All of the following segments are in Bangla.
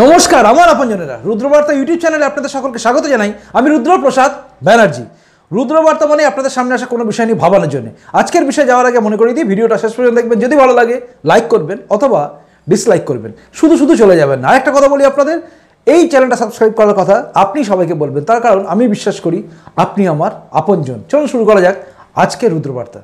নমস্কার আমার আপনজনেরা রুদ্রবার্তা ইউটিউব চ্যানেলে আপনাদের সকলকে স্বাগত জানাই আমি রুদ্রপ্রসাদ ব্যানার্জি রুদ্রবার্তা মানে আপনাদের সামনে আসা কোনো বিষয় নিয়ে ভাবানোর জন্য আজকের বিষয়ে যাওয়ার আগে মনে করিয়ে দিই ভিডিওটা শেষ পর্যন্ত দেখবেন যদি ভালো লাগে লাইক করবেন অথবা ডিসলাইক করবেন শুধু শুধু চলে যাবেন না আরেকটা কথা বলি আপনাদের এই চ্যানেলটা সাবস্ক্রাইব করার কথা আপনি সবাইকে বলবেন তার কারণ আমি বিশ্বাস করি আপনি আমার আপনজন চলুন শুরু করা যাক আজকের রুদ্রবার্তা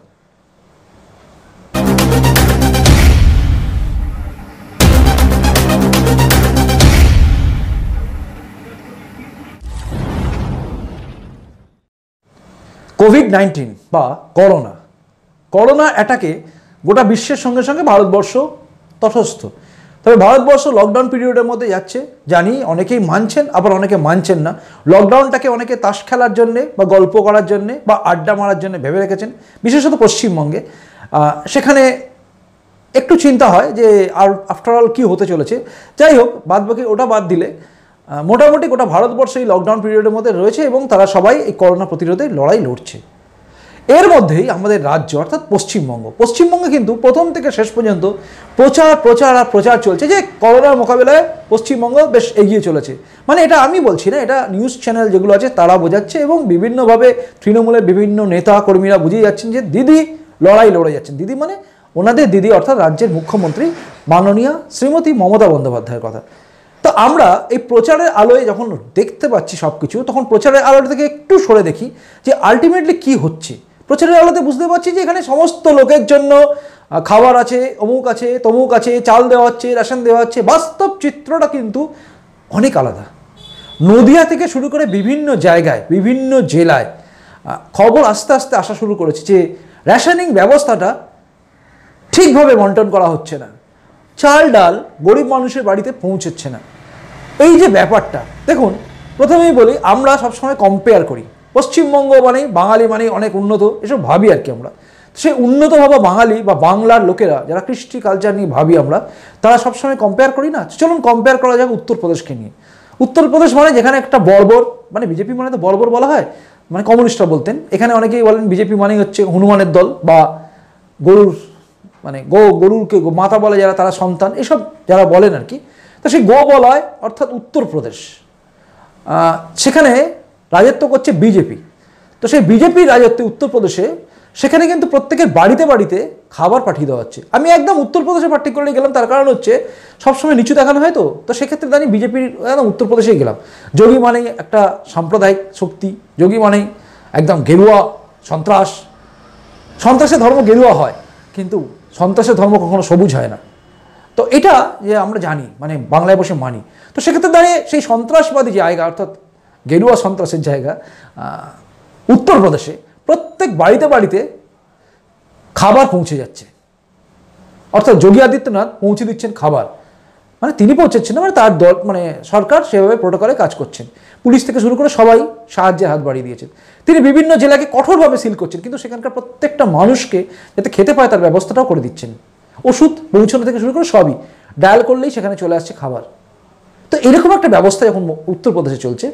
কোভিড নাইন্টিন বা করোনা করোনা অ্যাটাকে গোটা বিশ্বের সঙ্গে সঙ্গে ভারতবর্ষ তটস্থ তবে ভারতবর্ষ লকডাউন পিরিয়ডের মধ্যে যাচ্ছে জানি অনেকেই মানছেন আবার অনেকে মানছেন না লকডাউনটাকে অনেকে তাস খেলার জন্যে বা গল্প করার জন্যে বা আড্ডা মারার জন্য ভেবে রেখেছেন বিশেষত পশ্চিমবঙ্গে সেখানে একটু চিন্তা হয় যে আর আফটার অল কী হতে চলেছে যাই হোক বাদ বাকি ওটা বাদ দিলে মোটামুটি গোটা ভারতবর্ষে এই লকডাউন পিরিয়ডের মধ্যে রয়েছে এবং তারা সবাই এই করোনা প্রতিরোধে লড়াই লড়ছে এর মধ্যেই আমাদের রাজ্য অর্থাৎ পশ্চিমবঙ্গ পশ্চিমবঙ্গে কিন্তু প্রথম থেকে শেষ পর্যন্ত প্রচার প্রচার আর প্রচার চলছে যে করোনার মোকাবেলায় পশ্চিমবঙ্গ বেশ এগিয়ে চলেছে মানে এটা আমি বলছি না এটা নিউজ চ্যানেল যেগুলো আছে তারা বোঝাচ্ছে এবং বিভিন্নভাবে তৃণমূলের বিভিন্ন নেতা কর্মীরা বুঝিয়ে যাচ্ছেন যে দিদি লড়াই লড়ে যাচ্ছেন দিদি মানে ওনাদের দিদি অর্থাৎ রাজ্যের মুখ্যমন্ত্রী মাননীয়া শ্রীমতী মমতা বন্দ্যোপাধ্যায়ের কথা তো আমরা এই প্রচারের আলোয় যখন দেখতে পাচ্ছি সব কিছু তখন প্রচারের আলোটা থেকে একটু সরে দেখি যে আলটিমেটলি কি হচ্ছে প্রচারের আলোতে বুঝতে পারছি যে এখানে সমস্ত লোকের জন্য খাবার আছে অমুক আছে তমুক আছে চাল দেওয়া হচ্ছে রেশন দেওয়া হচ্ছে বাস্তব চিত্রটা কিন্তু অনেক আলাদা নদিয়া থেকে শুরু করে বিভিন্ন জায়গায় বিভিন্ন জেলায় খবর আস্তে আস্তে আসা শুরু করেছে যে রেশনিং ব্যবস্থাটা ঠিকভাবে বন্টন করা হচ্ছে না চাল ডাল গরিব মানুষের বাড়িতে পৌঁছচ্ছে না এই যে ব্যাপারটা দেখুন প্রথমেই বলি আমরা সবসময় কম্পেয়ার করি পশ্চিমবঙ্গ মানে বাঙালি মানে অনেক উন্নত এসব ভাবি আর কি আমরা সে উন্নত ভাবা বাঙালি বা বাংলার লোকেরা যারা কৃষ্টি কালচার নিয়ে ভাবি আমরা তারা সবসময় কম্পেয়ার করি না চলুন কম্পেয়ার করা যাক উত্তরপ্রদেশকে নিয়ে উত্তরপ্রদেশ মানে যেখানে একটা বর্বর মানে বিজেপি মানে তো বর্বর বলা হয় মানে কমিউনিস্টরা বলতেন এখানে অনেকেই বলেন বিজেপি মানেই হচ্ছে হনুমানের দল বা গরুর মানে গো গরুরকে মাতা বলে যারা তারা সন্তান এসব যারা বলেন আর কি তো সেই গো বলয় অর্থাৎ উত্তরপ্রদেশ সেখানে রাজত্ব করছে বিজেপি তো সেই বিজেপির রাজত্বে উত্তরপ্রদেশে সেখানে কিন্তু প্রত্যেকের বাড়িতে বাড়িতে খাবার পাঠিয়ে দেওয়া হচ্ছে আমি একদম উত্তরপ্রদেশে পার্টিকুলারলি গেলাম তার কারণ হচ্ছে সবসময় নিচু দেখানো হয় তো তো সেক্ষেত্রে জানি বিজেপির একদম উত্তরপ্রদেশেই গেলাম যোগী মানেই একটা সাম্প্রদায়িক শক্তি যোগী মানেই একদম গেরুয়া সন্ত্রাস সন্ত্রাসের ধর্ম গেরুয়া হয় কিন্তু সন্ত্রাসের ধর্ম কখনো সবুজ হয় না তো এটা যে আমরা জানি মানে বাংলায় বসে মানি তো সেক্ষেত্রে দাঁড়িয়ে সেই সন্ত্রাসবাদী জায়গা অর্থাৎ গেরুয়া সন্ত্রাসের জায়গা উত্তরপ্রদেশে প্রত্যেক বাড়িতে বাড়িতে খাবার পৌঁছে যাচ্ছে অর্থাৎ যোগী আদিত্যনাথ পৌঁছে দিচ্ছেন খাবার মানে তিনি পৌঁছাচ্ছেন না মানে তার দল মানে সরকার সেভাবে প্রোটোকলে কাজ করছেন পুলিশ থেকে শুরু করে সবাই সাহায্যের হাত বাড়িয়ে দিয়েছেন তিনি বিভিন্ন জেলাকে কঠোরভাবে সিল করছেন কিন্তু সেখানকার প্রত্যেকটা মানুষকে যাতে খেতে পায় তার ব্যবস্থাটাও করে দিচ্ছেন ওষুধ পৌঁছানো থেকে শুরু করে সবই ডায়াল করলেই সেখানে চলে আসছে খাবার তো এরকম একটা ব্যবস্থা এখন উত্তরপ্রদেশে চলছে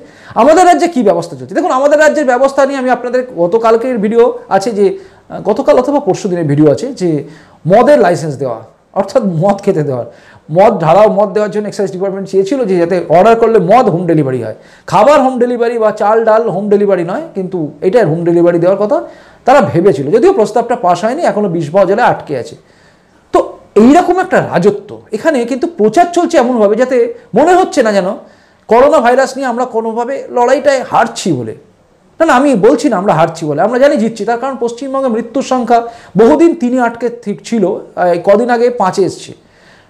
আমাদের রাজ্যে কি ব্যবস্থা চলছে দেখুন আমাদের রাজ্যের ব্যবস্থা নিয়ে আমি আপনাদের গতকালকের ভিডিও আছে যে গতকাল অথবা পরশু দিনের ভিডিও আছে যে মদের লাইসেন্স দেওয়া অর্থাৎ মদ খেতে দেওয়ার মদ ঢালাও মদ দেওয়ার জন্য এক্সাইজ ডিপার্টমেন্ট চেয়েছিল যে যাতে অর্ডার করলে মদ হোম ডেলিভারি হয় খাবার হোম ডেলিভারি বা চাল ডাল হোম ডেলিভারি নয় কিন্তু এটাই হোম ডেলিভারি দেওয়ার কথা তারা ভেবেছিল যদিও প্রস্তাবটা পাশ হয়নি এখনও বিষ জেলায় আটকে আছে তো এইরকম একটা রাজত্ব এখানে কিন্তু প্রচার চলছে এমনভাবে যাতে মনে হচ্ছে না যেন করোনা ভাইরাস নিয়ে আমরা কোনোভাবে লড়াইটায় হারছি বলে না না আমি বলছি না আমরা হারছি বলে আমরা জানি জিতছি তার কারণ পশ্চিমবঙ্গে মৃত্যুর সংখ্যা বহুদিন তিনি আটকে ঠিক ছিল কদিন আগে পাঁচে এসছে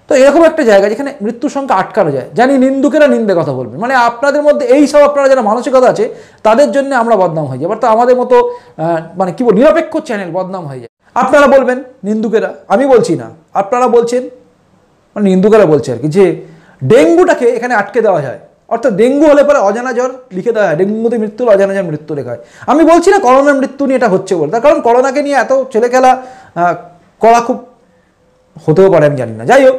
তো এরকম একটা জায়গা যেখানে মৃত্যুর সংখ্যা আটকানো যায় জানি নিন্দুকেরা নিন্দে কথা বলবে মানে আপনাদের মধ্যে এই সব আপনারা যারা মানসিকতা আছে তাদের জন্য আমরা বদনাম হয়ে যাই তো আমাদের মতো মানে কী বল নিরপেক্ষ চ্যানেল বদনাম হয়ে যায় আপনারা বলবেন নিন্দুকেরা আমি বলছি না আপনারা বলছেন মানে নিন্দুকেরা বলছে আর কি যে ডেঙ্গুটাকে এখানে আটকে দেওয়া যায় অর্থাৎ ডেঙ্গু হলে পরে অজানা জ্বর লিখে দেওয়া হয় ডেঙ্গুতে মৃত্যুর অজানা জ্বর মৃত্যু রেখা হয় আমি বলছি না করোনার মৃত্যু নিয়ে এটা হচ্ছে বলে তার কারণ করোনাকে নিয়ে এত ছেলেখেলা করা খুব হতেও পারে আমি জানি না যাই হোক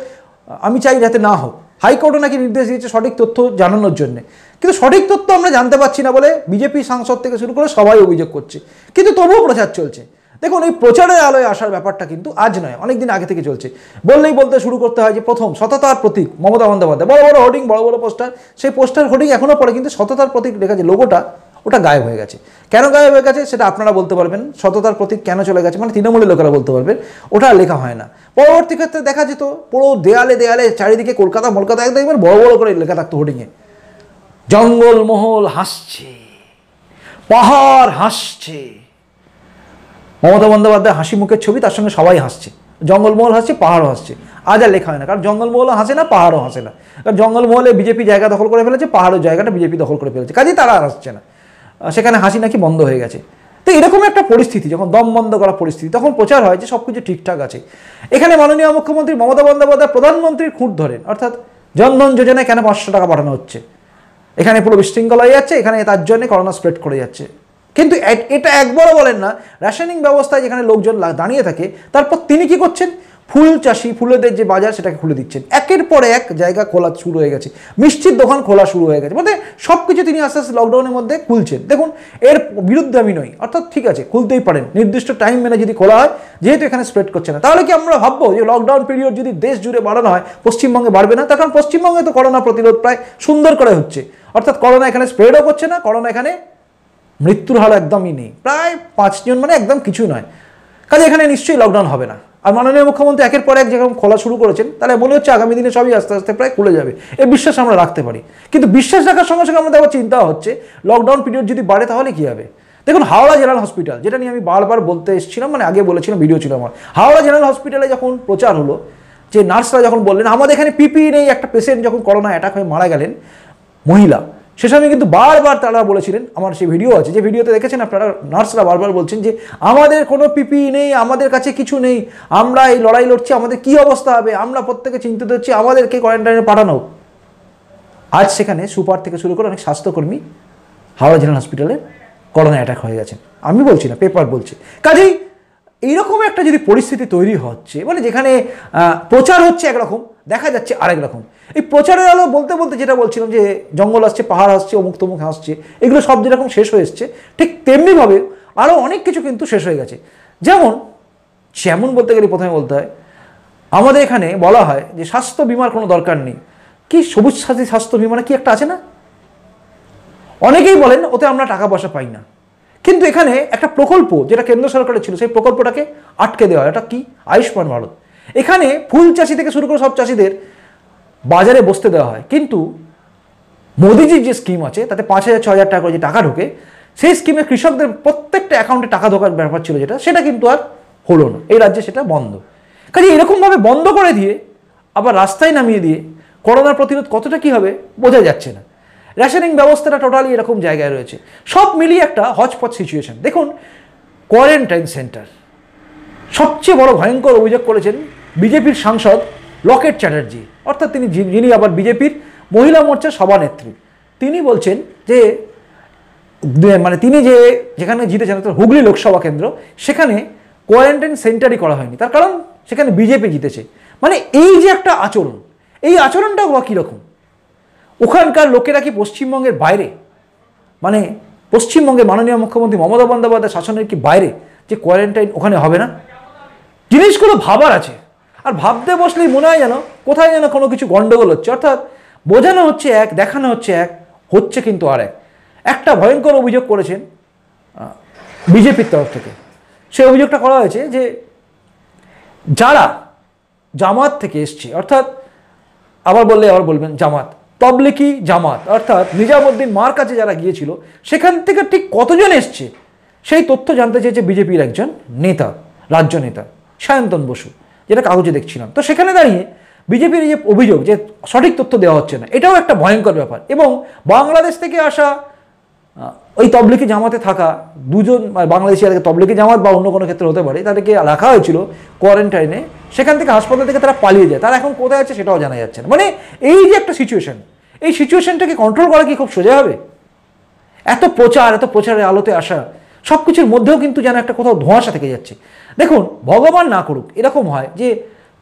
আমি চাই যাতে না হোক হাইকোর্টও নাকি নির্দেশ দিয়েছে সঠিক তথ্য জানানোর জন্য কিন্তু সঠিক তথ্য আমরা জানতে পারছি না বলে বিজেপি সাংসদ থেকে শুরু করে সবাই অভিযোগ করছে কিন্তু তবুও প্রচার চলছে দেখুন এই প্রচারের আলোয় আসার ব্যাপারটা কিন্তু আজ নয় অনেক দিন আগে থেকে চলছে বললেই বলতে শুরু করতে হয় যে প্রথম সততার প্রতীক মমতা বন্দ্যোপাধ্যায় বড় বড় হোর্ডিং বড় বড় পোস্টার সেই পোস্টার হোর্ডিং এখনও পরে কিন্তু সততার প্রতীক লেখা যে লোগোটা ওটা গায়েব হয়ে গেছে কেন গায়েব হয়ে গেছে সেটা আপনারা বলতে পারবেন সততার প্রতীক কেন চলে গেছে মানে তৃণমূলের লোকেরা বলতে পারবেন ওটা লেখা হয় না পরবর্তী ক্ষেত্রে দেখা যেত পুরো দেয়ালে দেয়ালে চারিদিকে কলকাতা মলকাতা একদম বড় বড় করে লেখা থাকতো হোর্ডিংয়ে জঙ্গলমহল হাসছে পাহাড় হাসছে মমতা বন্দ্যোপাধ্যায় হাসি মুখের ছবি তার সঙ্গে সবাই হাসছে জঙ্গলমহল হাসছে পাহাড়ও হাসছে আজ আর লেখা হয় না কারণ জঙ্গলমহলও হাসে না পাহাড়ও হাসে না কারণ জঙ্গলমহলে বিজেপি জায়গা দখল করে ফেলেছে পাহাড়ও জায়গাটা বিজেপি দখল করে ফেলেছে কাজেই তারা আর হাসছে না সেখানে হাসি নাকি বন্ধ হয়ে গেছে তো এরকম একটা পরিস্থিতি যখন দম বন্ধ করা পরিস্থিতি তখন প্রচার হয় যে সব কিছু ঠিকঠাক আছে এখানে মাননীয় মুখ্যমন্ত্রী মমতা বন্দ্যোপাধ্যায় প্রধানমন্ত্রীর খুঁট ধরেন অর্থাৎ জনধন যোজনায় কেন পাঁচশো টাকা পাঠানো হচ্ছে এখানে পুরো বিশৃঙ্খলা হয়ে যাচ্ছে এখানে তার জন্যে করোনা স্প্রেড করে যাচ্ছে কিন্তু এটা একবারও বলেন না রাসায়নিক ব্যবস্থায় যেখানে লোকজন দাঁড়িয়ে থাকে তারপর তিনি কি করছেন ফুল চাষি ফুলেদের যে বাজার সেটাকে খুলে দিচ্ছেন একের পরে এক জায়গা খোলা শুরু হয়ে গেছে মিষ্টির দোকান খোলা শুরু হয়ে গেছে মানে সব কিছু তিনি আস্তে আস্তে লকডাউনের মধ্যে খুলছেন দেখুন এর বিরুদ্ধে আমি নই অর্থাৎ ঠিক আছে খুলতেই পারেন নির্দিষ্ট টাইম মেনে যদি খোলা হয় যেহেতু এখানে স্প্রেড করছে না তাহলে কি আমরা ভাববো যে লকডাউন পিরিয়ড যদি দেশ জুড়ে বাড়ানো হয় পশ্চিমবঙ্গে বাড়বে না তার কারণ পশ্চিমবঙ্গে তো করোনা প্রতিরোধ প্রায় সুন্দর করে হচ্ছে অর্থাৎ করোনা এখানে স্প্রেডও করছে না করোনা এখানে মৃত্যুর হার একদমই নেই প্রায় পাঁচজন মানে একদম কিছু নয় কাজে এখানে নিশ্চয়ই লকডাউন হবে না আর মাননীয় মুখ্যমন্ত্রী একের পর এক যেরকম খোলা শুরু করেছেন তাহলে মনে হচ্ছে আগামী দিনে সবই আস্তে আস্তে প্রায় খুলে যাবে এই বিশ্বাস আমরা রাখতে পারি কিন্তু বিশ্বাস রাখার সঙ্গে সঙ্গে আমাদের আবার চিন্তা হচ্ছে লকডাউন পিরিয়ড যদি বাড়ে তাহলে কী হবে দেখুন হাওড়া জেনারেল হসপিটাল যেটা নিয়ে আমি বারবার বলতে এসেছিলাম মানে আগে বলেছিলাম ভিডিও ছিল আমার হাওড়া জেনারেল হসপিটালে যখন প্রচার হলো যে নার্সরা যখন বললেন আমাদের এখানে পিপি e নেই একটা পেশেন্ট যখন করোনা অ্যাটাক হয়ে মারা গেলেন মহিলা সে সময় কিন্তু বারবার তারা বলেছিলেন আমার সেই ভিডিও আছে যে ভিডিওতে দেখেছেন আপনারা নার্সরা বারবার বলছেন যে আমাদের কোনো পিপি নেই আমাদের কাছে কিছু নেই আমরা এই লড়াই লড়ছি আমাদের কি অবস্থা হবে আমরা প্রত্যেকে চিন্তিত হচ্ছি আমাদেরকে কোয়ারেন্টাইনে পাঠানো আজ সেখানে সুপার থেকে শুরু করে অনেক স্বাস্থ্যকর্মী হাওড়া জেনারেল হসপিটালে করোনা অ্যাটাক হয়ে গেছেন আমি বলছি না পেপার বলছি কাজেই এইরকম একটা যদি পরিস্থিতি তৈরি হচ্ছে মানে যেখানে প্রচার হচ্ছে একরকম দেখা যাচ্ছে আরেক রকম এই প্রচারের আলো বলতে বলতে যেটা বলছিলাম যে জঙ্গল আসছে পাহাড় আসছে অমুক তমুক আসছে এগুলো সব যেরকম শেষ হয়ে এসছে ঠিক তেমনিভাবে আরও অনেক কিছু কিন্তু শেষ হয়ে গেছে যেমন যেমন বলতে গেলে প্রথমে বলতে হয় আমাদের এখানে বলা হয় যে স্বাস্থ্য বিমার কোনো দরকার নেই কি সবুজ সাথী স্বাস্থ্য বিমা কি একটা আছে না অনেকেই বলেন ওতে আমরা টাকা পয়সা পাই না কিন্তু এখানে একটা প্রকল্প যেটা কেন্দ্র সরকারের ছিল সেই প্রকল্পটাকে আটকে দেওয়া এটা কি আয়ুষ্মান ভারত এখানে ফুল চাষি থেকে শুরু করে সব চাষিদের বাজারে বসতে দেওয়া হয় কিন্তু মোদিজির যে স্কিম আছে তাতে পাঁচ হাজার ছ হাজার টাকা করে যে টাকা ঢোকে সেই স্কিমে কৃষকদের প্রত্যেকটা অ্যাকাউন্টে টাকা ঢোকার ব্যাপার ছিল যেটা সেটা কিন্তু আর হলো না এই রাজ্যে সেটা বন্ধ কাজে এরকমভাবে বন্ধ করে দিয়ে আবার রাস্তায় নামিয়ে দিয়ে করোনার প্রতিরোধ কতটা কী হবে বোঝা যাচ্ছে না রেশনিং ব্যবস্থাটা টোটালি এরকম জায়গায় রয়েছে সব মিলিয়ে একটা হজপট সিচুয়েশন দেখুন কোয়ারেন্টাইন সেন্টার সবচেয়ে বড় ভয়ঙ্কর অভিযোগ করেছেন বিজেপির সাংসদ লকেট চ্যাটার্জি অর্থাৎ তিনি যিনি আবার বিজেপির মহিলা মোর্চার সভানেত্রী তিনি বলছেন যে মানে তিনি যে যেখানে জিতেছেন অর্থাৎ হুগলি লোকসভা কেন্দ্র সেখানে কোয়ারেন্টাইন সেন্টারই করা হয়নি তার কারণ সেখানে বিজেপি জিতেছে মানে এই যে একটা আচরণ এই আচরণটা বা কীরকম ওখানকার লোকেরা কি পশ্চিমবঙ্গের বাইরে মানে পশ্চিমবঙ্গের মাননীয় মুখ্যমন্ত্রী মমতা বন্দ্যোপাধ্যায় শাসনের কি বাইরে যে কোয়ারেন্টাইন ওখানে হবে না জিনিসগুলো ভাবার আছে আর ভাবতে বসলেই মনে হয় যেন কোথায় যেন কোনো কিছু গণ্ডগোল হচ্ছে অর্থাৎ বোঝানো হচ্ছে এক দেখানো হচ্ছে এক হচ্ছে কিন্তু আর এক একটা ভয়ঙ্কর অভিযোগ করেছেন বিজেপির তরফ থেকে সেই অভিযোগটা করা হয়েছে যে যারা জামাত থেকে এসছে অর্থাৎ আবার বললে আবার বলবেন জামাত তবলিকি জামাত অর্থাৎ নিজামুদ্দিন মার কাছে যারা গিয়েছিল সেখান থেকে ঠিক কতজন এসছে সেই তথ্য জানতে চেয়েছে বিজেপির একজন নেতা রাজ্য নেতা সায়ন্তন বসু যেটা কাগজে দেখছিলাম তো সেখানে দাঁড়িয়ে বিজেপির যে অভিযোগ যে সঠিক তথ্য দেওয়া হচ্ছে না এটাও একটা ভয়ঙ্কর ব্যাপার এবং বাংলাদেশ থেকে আসা ওই তবলিকি জামাতে থাকা দুজন মানে বাংলাদেশি আর তবলিকি জামাত বা অন্য কোনো ক্ষেত্রে হতে পারে তাদেরকে রাখা হয়েছিল কোয়ারেন্টাইনে সেখান থেকে হাসপাতাল থেকে তারা পালিয়ে যায় তারা এখন কোথায় আছে সেটাও জানা যাচ্ছে না মানে এই যে একটা সিচুয়েশন এই সিচুয়েশনটাকে কন্ট্রোল করা কি খুব সোজা হবে এত প্রচার এত প্রচারের আলোতে আসা সব কিছুর মধ্যেও কিন্তু যেন একটা কোথাও ধোঁয়াশা থেকে যাচ্ছে দেখুন ভগবান না করুক এরকম হয় যে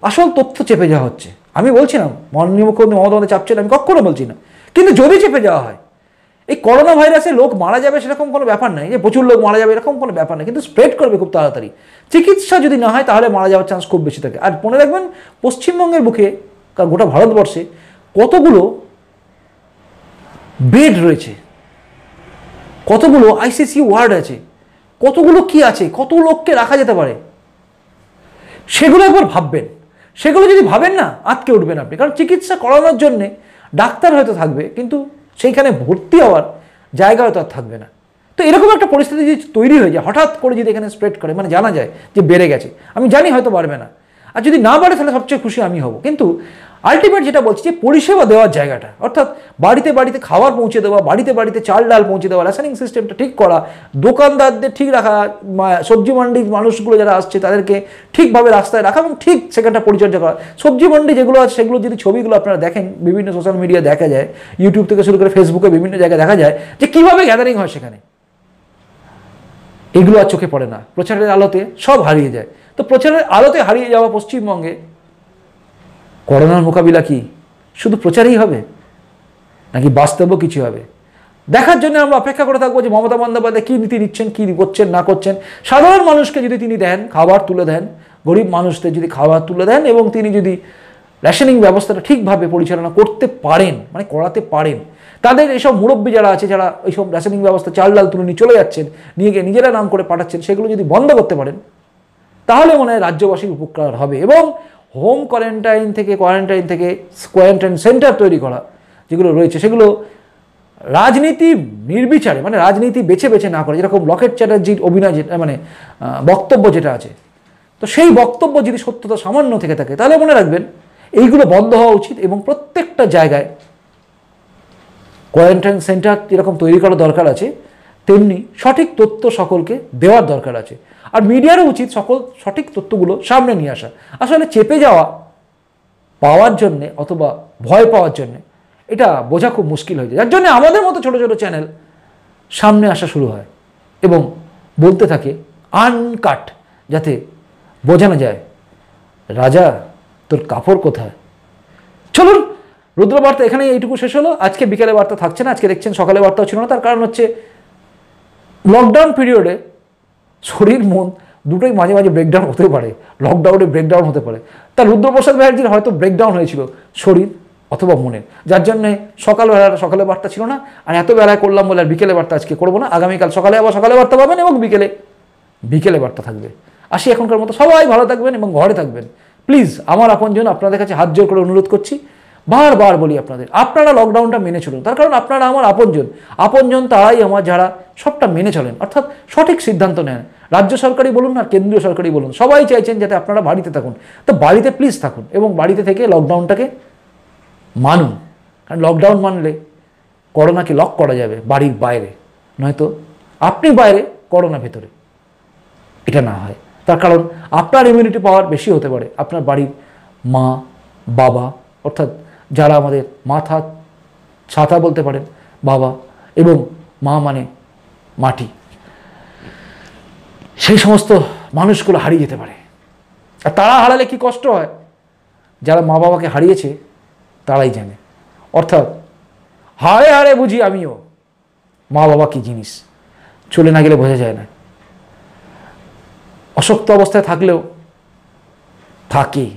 আসল তথ্য চেপে যাওয়া হচ্ছে আমি বলছি না মাননীয় মুখ্যমন্ত্রী মমতা বন্দ্যোপাধ্যায় চাপছেন আমি কখনো বলছি না কিন্তু যদি চেপে যাওয়া হয় এই করোনা ভাইরাসে লোক মারা যাবে সেরকম কোনো ব্যাপার নাই যে প্রচুর লোক মারা যাবে এরকম কোনো ব্যাপার নেই কিন্তু স্প্রেড করবে খুব তাড়াতাড়ি চিকিৎসা যদি না হয় তাহলে মারা যাওয়ার চান্স খুব বেশি থাকে আর মনে রাখবেন পশ্চিমবঙ্গের বুকে গোটা ভারতবর্ষে কতগুলো বেড রয়েছে কতগুলো আইসিসি ওয়ার্ড আছে কতগুলো কি আছে কত লোককে রাখা যেতে পারে সেগুলো একবার ভাববেন সেগুলো যদি ভাবেন না আটকে উঠবেন আপনি কারণ চিকিৎসা করানোর জন্যে ডাক্তার হয়তো থাকবে কিন্তু সেইখানে ভর্তি হওয়ার জায়গা হয়তো আর থাকবে না তো এরকম একটা পরিস্থিতি যদি তৈরি হয়ে যায় হঠাৎ করে যদি এখানে স্প্রেড করে মানে জানা যায় যে বেড়ে গেছে আমি জানি হয়তো বাড়বে না আর যদি না বাড়ে তাহলে সবচেয়ে খুশি আমি হব কিন্তু আলটিমেট যেটা বলছি যে পরিষেবা দেওয়ার জায়গাটা অর্থাৎ বাড়িতে বাড়িতে খাবার পৌঁছে দেওয়া বাড়িতে বাড়িতে চাল ডাল পৌঁছে দেওয়া রেশনিং সিস্টেমটা ঠিক করা দোকানদারদের ঠিক রাখা সবজি মান্ডির মানুষগুলো যারা আসছে তাদেরকে ঠিকভাবে রাস্তায় রাখা এবং ঠিক সেখানটা পরিচর্যা করা সবজি মান্ডি যেগুলো আছে সেগুলো যদি ছবিগুলো আপনারা দেখেন বিভিন্ন সোশ্যাল মিডিয়া দেখা যায় ইউটিউব থেকে শুরু করে ফেসবুকে বিভিন্ন জায়গায় দেখা যায় যে কীভাবে গ্যাদারিং হয় সেখানে এগুলো আর চোখে পড়ে না প্রচারের আলোতে সব হারিয়ে যায় তো প্রচারের আলোতে হারিয়ে যাওয়া পশ্চিমবঙ্গে করোনার মোকাবিলা কি শুধু প্রচারই হবে নাকি বাস্তবও কিছু হবে দেখার জন্য আমরা অপেক্ষা করে থাকবো যে মমতা বন্দ্যোপাধ্যায় কী নীতি দিচ্ছেন কী করছেন না করছেন সাধারণ মানুষকে যদি তিনি দেন খাবার তুলে দেন গরিব মানুষদের যদি খাবার তুলে দেন এবং তিনি যদি রেশনিং ব্যবস্থাটা ঠিকভাবে পরিচালনা করতে পারেন মানে করাতে পারেন তাদের এসব মুরব্বী যারা আছে যারা এইসব রেশনিং ব্যবস্থা চাল ডাল তুলে নিয়ে চলে যাচ্ছেন নিয়ে গিয়ে নিজেরা নাম করে পাঠাচ্ছেন সেগুলো যদি বন্ধ করতে পারেন তাহলে মনে হয় রাজ্যবাসীর উপকার হবে এবং হোম কোয়ারেন্টাইন থেকে কোয়ারেন্টাইন থেকে কোয়ারেন্টাইন সেন্টার তৈরি করা যেগুলো রয়েছে সেগুলো রাজনীতি নির্বিচারে মানে রাজনীতি বেছে বেছে না করে যেরকম লকেট চ্যাটার্জির অভিনয় যেটা মানে বক্তব্য যেটা আছে তো সেই বক্তব্য যদি সত্যতা সামান্য থেকে থাকে তাহলে মনে রাখবেন এইগুলো বন্ধ হওয়া উচিত এবং প্রত্যেকটা জায়গায় কোয়ারেন্টাইন সেন্টার যেরকম তৈরি করা দরকার আছে তেমনি সঠিক তথ্য সকলকে দেওয়ার দরকার আছে আর মিডিয়ারও উচিত সকল সঠিক তথ্যগুলো সামনে নিয়ে আসা আসলে চেপে যাওয়া পাওয়ার জন্যে অথবা ভয় পাওয়ার জন্যে এটা বোঝা খুব মুশকিল হয়ে যায় যার জন্যে আমাদের মতো ছোটো ছোটো চ্যানেল সামনে আসা শুরু হয় এবং বলতে থাকে আনকাট যাতে বোঝানো যায় রাজা তোর কাপড় কোথায় চলুন রুদ্রবার্তা এখানে এইটুকু শেষ হলো আজকে বিকেলে বার্তা থাকছে না আজকে দেখছেন সকালে বার্তাও ছিল না তার কারণ হচ্ছে লকডাউন পিরিয়ডে শরীর মন দুটোই মাঝে মাঝে ব্রেকডাউন হতে পারে লকডাউনে ব্রেকডাউন হতে পারে তা রুদ্রপ্রসাদ ব্যানার্জির হয়তো ব্রেকডাউন হয়েছিল শরীর অথবা মনের যার জন্যে সকালবেলা সকালে বার্তা ছিল না আর এত বেলায় করলাম বলে আর বিকেলে বার্তা আজকে করবো না আগামীকাল সকালে আবার সকালে বার্তা পাবেন এবং বিকেলে বিকেলে বার্তা থাকবে আসি এখনকার মতো সবাই ভালো থাকবেন এবং ঘরে থাকবেন প্লিজ আমার আপনজন আপনাদের কাছে হাত জোর করে অনুরোধ করছি বারবার বলি আপনাদের আপনারা লকডাউনটা মেনে চলুন তার কারণ আপনারা আমার আপনজন আপনজন তারাই আমার যারা সবটা মেনে চলেন অর্থাৎ সঠিক সিদ্ধান্ত নেন রাজ্য সরকারই বলুন আর কেন্দ্রীয় সরকারই বলুন সবাই চাইছেন যাতে আপনারা বাড়িতে থাকুন তো বাড়িতে প্লিজ থাকুন এবং বাড়িতে থেকে লকডাউনটাকে মানুন কারণ লকডাউন মানলে করোনাকে লক করা যাবে বাড়ির বাইরে নয়তো আপনি বাইরে করোনা ভেতরে এটা না হয় তার কারণ আপনার ইমিউনিটি পাওয়ার বেশি হতে পারে আপনার বাড়ির মা বাবা অর্থাৎ যারা আমাদের মাথা ছাতা বলতে পারেন বাবা এবং মা মানে মাটি সেই সমস্ত মানুষগুলো হারিয়ে যেতে পারে আর তারা হারালে কি কষ্ট হয় যারা মা বাবাকে হারিয়েছে তারাই জানে অর্থাৎ হারে হারে বুঝি আমিও মা বাবা কি জিনিস চলে না গেলে বোঝা যায় না অশক্ত অবস্থায় থাকলেও থাকি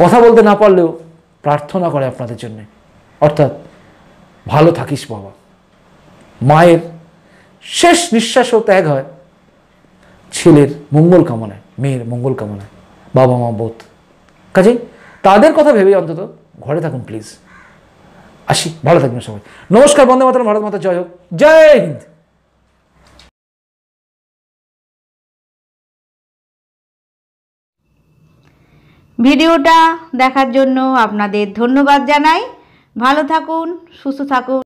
কথা বলতে না পারলেও প্রার্থনা করে আপনাদের জন্য অর্থাৎ ভালো থাকিস বাবা মায়ের শেষ নিঃশ্বাসও ত্যাগ হয় ছেলের মঙ্গল কামনায় মেয়ের মঙ্গল কামনায় বাবা মা বোধ কাজেই তাদের কথা ভেবে অন্তত ঘরে থাকুন প্লিজ আসি ভালো থাকবেন সবাই নমস্কার বন্দে মাতার ভারত মাতা জয় হোক জয় হিন্দ ভিডিওটা দেখার জন্য আপনাদের ধন্যবাদ জানাই ভালো থাকুন সুস্থ থাকুন